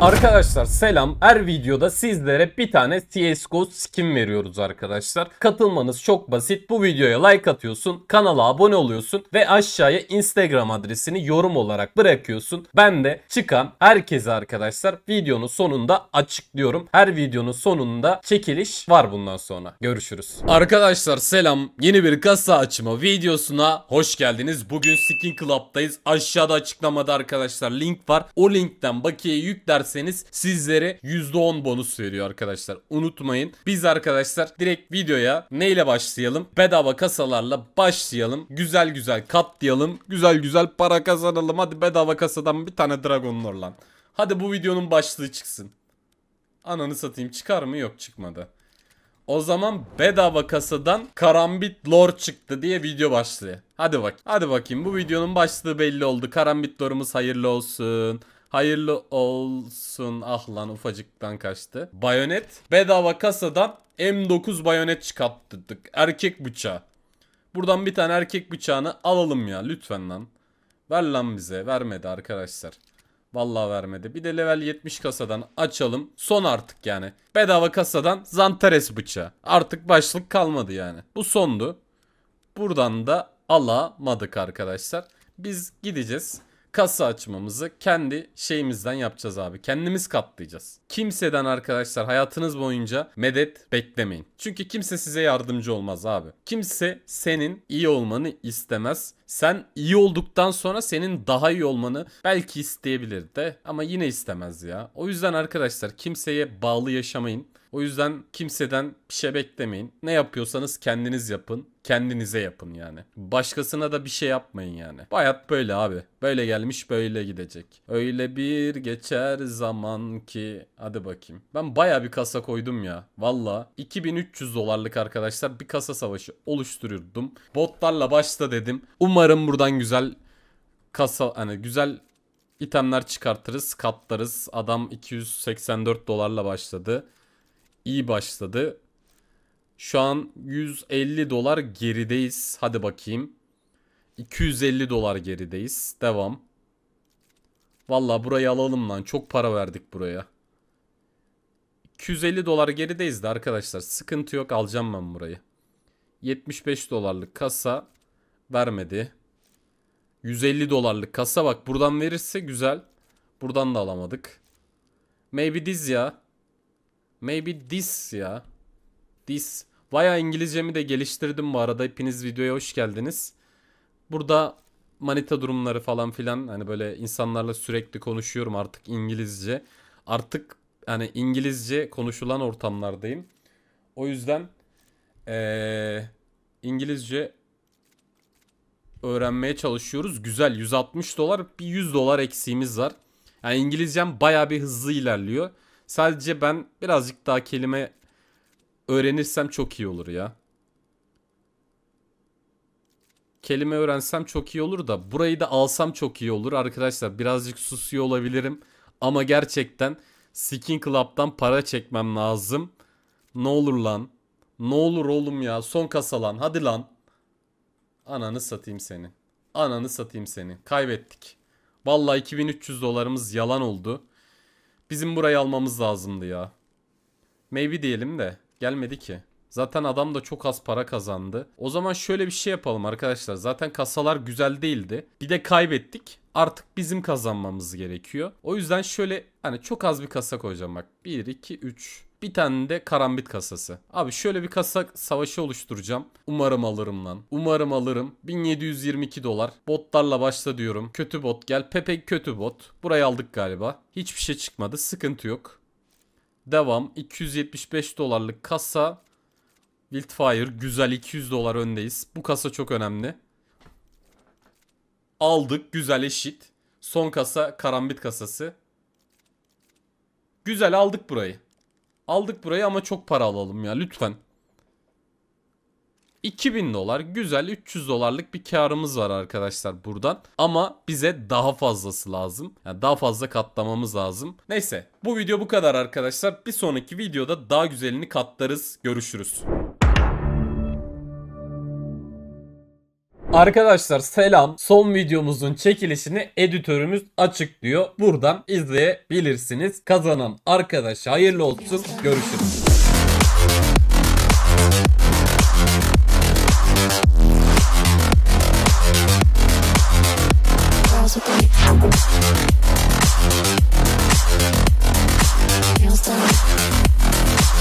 Arkadaşlar selam. Her videoda sizlere bir tane CSGO skin veriyoruz arkadaşlar. Katılmanız çok basit. Bu videoya like atıyorsun, kanala abone oluyorsun ve aşağıya Instagram adresini yorum olarak bırakıyorsun. Ben de çıkan herkese arkadaşlar videonun sonunda açıklıyorum. Her videonun sonunda çekiliş var bundan sonra. Görüşürüz. Arkadaşlar selam. Yeni bir kasa açma videosuna hoş geldiniz. Bugün Skin Club'dayız. Aşağıda açıklamada arkadaşlar link var. O linkten bakiye yükler derseniz sizlere %10 bonus veriyor arkadaşlar. Unutmayın. Biz arkadaşlar direkt videoya neyle başlayalım? Bedava kasalarla başlayalım. Güzel güzel katlayalım. Güzel güzel para kazanalım. Hadi bedava kasadan bir tane Dragon Lord lan. Hadi bu videonun başlığı çıksın. Ananı satayım çıkar mı? Yok çıkmadı. O zaman bedava kasadan Karambit lord çıktı diye video başlığı. Hadi bak. Hadi bakayım bu videonun başlığı belli oldu. Karambit lordumuz hayırlı olsun. Hayırlı olsun. Ah lan ufacıktan kaçtı. Bayonet. Bedava kasadan M9 bayonet çıkarttırdık. Erkek bıçağı. Buradan bir tane erkek bıçağını alalım ya. Lütfen lan. Ver lan bize. Vermedi arkadaşlar. Vallahi vermedi. Bir de level 70 kasadan açalım. Son artık yani. Bedava kasadan Zantares bıçağı. Artık başlık kalmadı yani. Bu sondu. Buradan da alamadık arkadaşlar. Biz gideceğiz kasa açmamızı kendi şeyimizden yapacağız abi. Kendimiz katlayacağız. Kimseden arkadaşlar hayatınız boyunca medet beklemeyin. Çünkü kimse size yardımcı olmaz abi. Kimse senin iyi olmanı istemez. Sen iyi olduktan sonra senin daha iyi olmanı belki isteyebilir de ama yine istemez ya. O yüzden arkadaşlar kimseye bağlı yaşamayın. O yüzden kimseden bir şey beklemeyin. Ne yapıyorsanız kendiniz yapın kendinize yapın yani. Başkasına da bir şey yapmayın yani. Hayat böyle abi. Böyle gelmiş böyle gidecek. Öyle bir geçer zaman ki hadi bakayım. Ben baya bir kasa koydum ya. Valla 2300 dolarlık arkadaşlar bir kasa savaşı oluşturuyordum. Botlarla başla dedim. Umarım buradan güzel kasa hani güzel itemler çıkartırız, katlarız. Adam 284 dolarla başladı. İyi başladı. Şu an 150 dolar gerideyiz. Hadi bakayım. 250 dolar gerideyiz. Devam. Valla burayı alalım lan. Çok para verdik buraya. 250 dolar gerideyiz de arkadaşlar. Sıkıntı yok. Alacağım ben burayı. 75 dolarlık kasa vermedi. 150 dolarlık kasa bak. Buradan verirse güzel. Buradan da alamadık. Maybe this ya. Maybe this ya this. Baya İngilizcemi de geliştirdim bu arada. Hepiniz videoya hoş geldiniz. Burada manita durumları falan filan hani böyle insanlarla sürekli konuşuyorum artık İngilizce. Artık hani İngilizce konuşulan ortamlardayım. O yüzden ee, İngilizce öğrenmeye çalışıyoruz. Güzel 160 dolar bir 100 dolar eksiğimiz var. Yani İngilizcem baya bir hızlı ilerliyor. Sadece ben birazcık daha kelime öğrenirsem çok iyi olur ya. Kelime öğrensem çok iyi olur da burayı da alsam çok iyi olur. Arkadaşlar birazcık susuyor olabilirim. Ama gerçekten Skin Club'dan para çekmem lazım. Ne olur lan. Ne olur oğlum ya. Son kasa lan. Hadi lan. Ananı satayım seni. Ananı satayım seni. Kaybettik. Vallahi 2300 dolarımız yalan oldu. Bizim burayı almamız lazımdı ya. Maybe diyelim de. Gelmedi ki. Zaten adam da çok az para kazandı. O zaman şöyle bir şey yapalım arkadaşlar. Zaten kasalar güzel değildi. Bir de kaybettik. Artık bizim kazanmamız gerekiyor. O yüzden şöyle hani çok az bir kasa koyacağım bak. 1, 2, 3. Bir tane de karambit kasası. Abi şöyle bir kasa savaşı oluşturacağım. Umarım alırım lan. Umarım alırım. 1722 dolar. Botlarla başla diyorum. Kötü bot gel. Pepe kötü bot. Burayı aldık galiba. Hiçbir şey çıkmadı. Sıkıntı yok. Devam. 275 dolarlık kasa. Wildfire. Güzel 200 dolar öndeyiz. Bu kasa çok önemli. Aldık. Güzel eşit. Son kasa karambit kasası. Güzel aldık burayı. Aldık burayı ama çok para alalım ya lütfen. 2000 dolar güzel 300 dolarlık bir karımız var arkadaşlar buradan. Ama bize daha fazlası lazım. Yani daha fazla katlamamız lazım. Neyse bu video bu kadar arkadaşlar. Bir sonraki videoda daha güzelini katlarız. Görüşürüz. Arkadaşlar selam. Son videomuzun çekilişini editörümüz açıklıyor. Buradan izleyebilirsiniz. Kazanan arkadaş hayırlı olsun. Görüşürüz. physically.